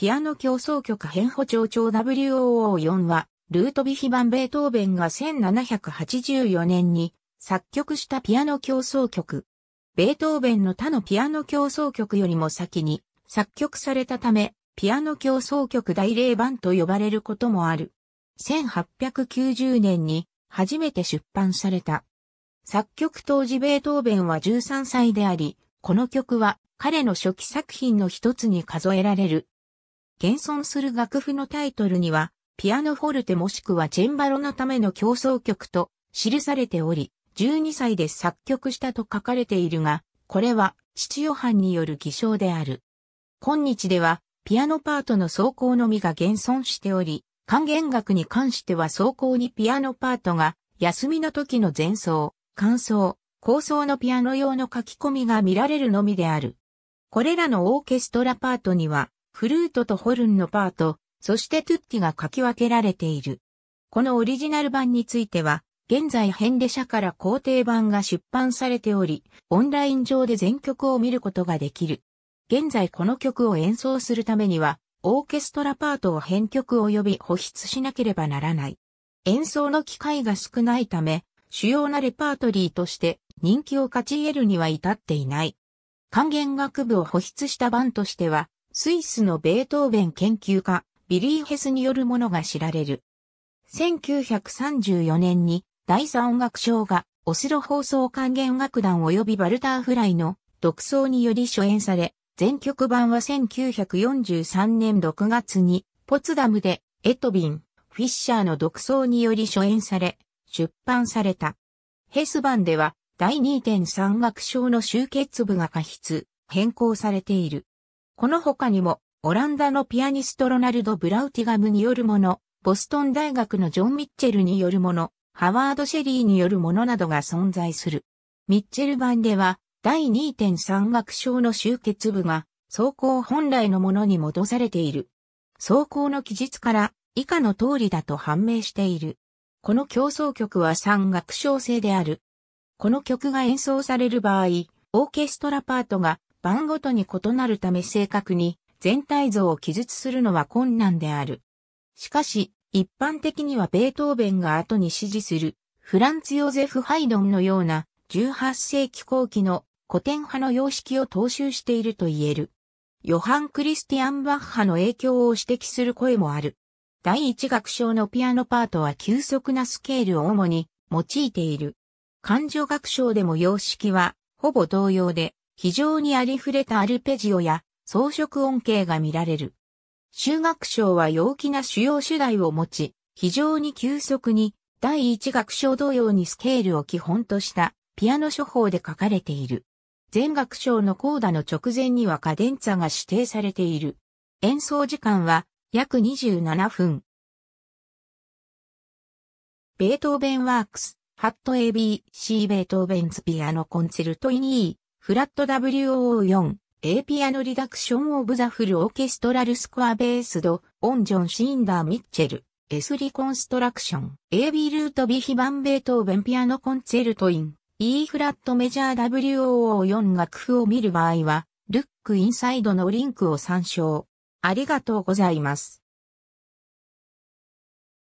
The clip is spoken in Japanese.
ピアノ競争曲変補調調 WOO4 は、ルートビヒ版ベートーベンが1784年に作曲したピアノ競争曲。ベートーベンの他のピアノ競争曲よりも先に作曲されたため、ピアノ競争曲大霊版と呼ばれることもある。1890年に初めて出版された。作曲当時ベートーベンは13歳であり、この曲は彼の初期作品の一つに数えられる現存する楽譜のタイトルには、ピアノフォルテもしくはチェンバロのための競争曲と記されており、12歳で作曲したと書かれているが、これは父ヨハンによる偽証である。今日では、ピアノパートの奏功のみが現存しており、還元楽に関しては奏功にピアノパートが、休みの時の前奏、間奏、構想のピアノ用の書き込みが見られるのみである。これらのオーケストラパートには、フルートとホルンのパート、そしてトゥッティが書き分けられている。このオリジナル版については、現在ヘンレ社から工程版が出版されており、オンライン上で全曲を見ることができる。現在この曲を演奏するためには、オーケストラパートを編曲及び保湿しなければならない。演奏の機会が少ないため、主要なレパートリーとして人気を勝ち得るには至っていない。管弦楽部を保湿した版としては、スイスのベートーベン研究家、ビリー・ヘスによるものが知られる。1934年に第三音楽賞がオスロ放送管弦楽団及びバルターフライの独奏により初演され、全曲版は1943年6月にポツダムでエトビン、フィッシャーの独奏により初演され、出版された。ヘス版では第2.3楽章の集結部が過筆、変更されている。この他にも、オランダのピアニストロナルド・ブラウティガムによるもの、ボストン大学のジョン・ミッチェルによるもの、ハワード・シェリーによるものなどが存在する。ミッチェル版では、第2.3楽章の集結部が、走行本来のものに戻されている。走行の記述から、以下の通りだと判明している。この競争曲は3楽章制である。この曲が演奏される場合、オーケストラパートが番ごとに異なるため正確に全体像を記述するのは困難である。しかし、一般的にはベートーベンが後に支持するフランツ・ヨゼフ・ハイドンのような18世紀後期の古典派の様式を踏襲していると言える。ヨハン・クリスティアン・バッハの影響を指摘する声もある。第一楽章のピアノパートは急速なスケールを主に用いている。感情楽章でも様式はほぼ同様で、非常にありふれたアルペジオや装飾音形が見られる。修学章は陽気な主要主題を持ち、非常に急速に第一楽章同様にスケールを基本としたピアノ処方で書かれている。全楽章のコーダの直前にはカデンツァが指定されている。演奏時間は約27分。ベートーベンワークス、ハット ABC ベートーベンズピアノコンチェルトイニーフラット WOO4、A ピアノリダクションオブザフルオーケストラルスコアベースド、オンジョンシンダーミッチェル、S リコンストラクション、AB ルート B バンベートーベンピアノコンチェルトイン、E フラットメジャー WOO4 楽譜を見る場合は、ルックインサイドのリンクを参照。ありがとうございます。